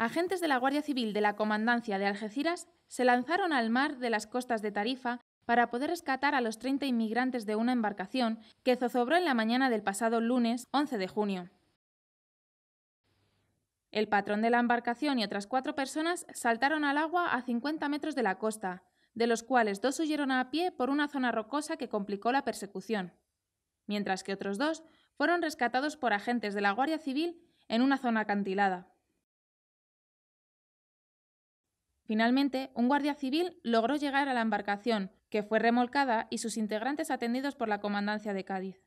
agentes de la Guardia Civil de la Comandancia de Algeciras se lanzaron al mar de las costas de Tarifa para poder rescatar a los 30 inmigrantes de una embarcación que zozobró en la mañana del pasado lunes 11 de junio. El patrón de la embarcación y otras cuatro personas saltaron al agua a 50 metros de la costa, de los cuales dos huyeron a pie por una zona rocosa que complicó la persecución, mientras que otros dos fueron rescatados por agentes de la Guardia Civil en una zona acantilada. Finalmente, un guardia civil logró llegar a la embarcación, que fue remolcada y sus integrantes atendidos por la Comandancia de Cádiz.